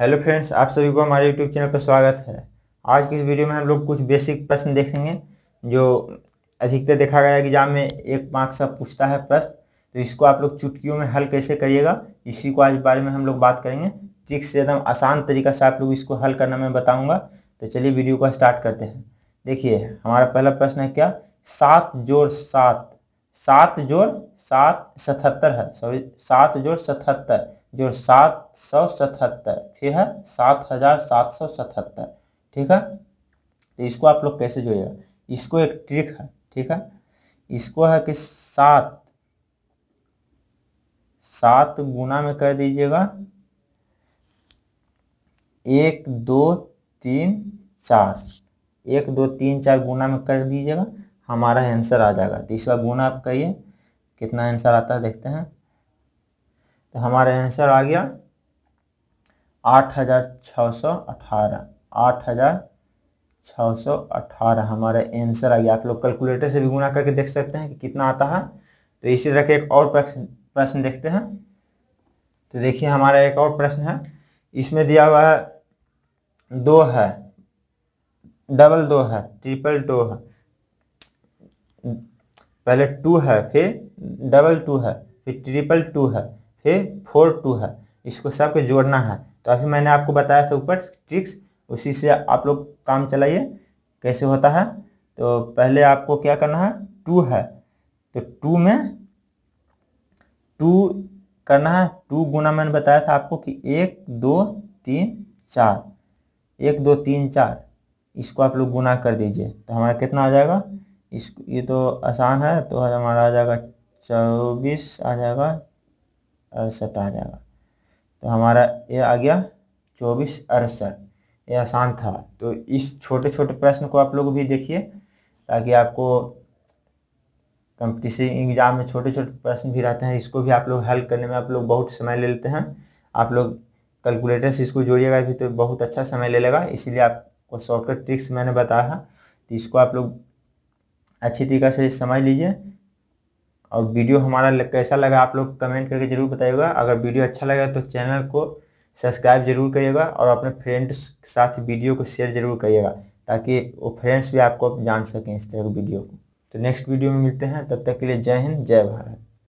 hello friends आप सभी को हमारे यूट्यूब चैनल पर स्वागत है आज की इस वीडियो में हम लोग कुछ बेसिक प्रश्न देखेंगे जो अधिकतर देखा गया एग्जाम में एक मार्क्स सा पूछता है प्रश्न तो इसको आप लोग चुटकियों में हल कैसे करिएगा इसी को आज बारे में हम लोग बात करेंगे ट्रिक्स से एकदम आसान तरीका से आप लोग इसको हल करना मैं बताऊँगा तो चलिए वीडियो को स्टार्ट करते हैं देखिए हमारा पहला प्रश्न है क्या सात जोड़ सात सात जोड़ सात सतहत्तर है सॉरी सात जोड़ सतहत्तर जोड़ सात सौ सतहत्तर फिर है सात हजार सात सौ सतहत्तर ठीक है तो इसको आप लोग कैसे जोड़िएगा इसको एक ट्रिक है ठीक है इसको है कि सात सात गुना में कर दीजिएगा एक दो तीन चार एक दो तीन चार गुना में कर दीजिएगा हमारा आंसर आ जाएगा तो इसका गुना आप कहिए कितना आंसर आता है देखते हैं तो हमारा आंसर आ गया आठ हज़ार छः सौ अठारह आठ हज़ार छः सौ अठारह हमारा आंसर आ गया आप लोग कैलकुलेटर से भी गुना करके देख सकते हैं कि कितना आता है तो इसी तरह के एक और प्रश्न प्रश्न देखते हैं तो देखिए हमारा एक और प्रश्न है इसमें दिया हुआ है दो है डबल दो है ट्रिपल दो है पहले टू है फिर डबल टू है फिर ट्रिपल टू है फिर फोर टू है इसको सबको जोड़ना है तो अभी मैंने आपको बताया था ऊपर ट्रिक्स उसी से आप लोग काम चलाइए कैसे होता है तो पहले आपको क्या करना है टू है तो टू में टू करना है टू गुना मैंने बताया था आपको कि एक दो तीन चार एक दो तीन चार इसको आप लोग गुना कर दीजिए तो हमारा कितना आ जाएगा इस ये तो आसान है तो हमारा आ जाएगा चौबीस आ जाएगा अड़सठ आ जाएगा तो हमारा ये आ गया चौबीस अड़सठ ये आसान था तो इस छोटे छोटे प्रश्न को आप लोग भी देखिए ताकि आपको कंपटीशन एग्जाम में छोटे छोटे प्रश्न भी रहते हैं इसको भी आप लोग हल करने में आप लोग बहुत समय ले लेते हैं आप लोग कैलकुलेटर से इसको जोड़िएगा भी तो बहुत अच्छा समय ले लेगा इसीलिए आपको सॉफ्टवेयर ट्रिक्स मैंने बताया तो इसको आप लोग अच्छी तरीके से समझ लीजिए और वीडियो हमारा कैसा लगा आप लोग कमेंट करके ज़रूर बताइएगा अगर वीडियो अच्छा लगा तो चैनल को सब्सक्राइब जरूर करिएगा और अपने फ्रेंड्स के साथ वीडियो को शेयर जरूर करिएगा ताकि वो फ्रेंड्स भी आपको जान सकें इस तरह की वीडियो को तो नेक्स्ट वीडियो में मिलते हैं तब तक के लिए जय हिंद जय भारत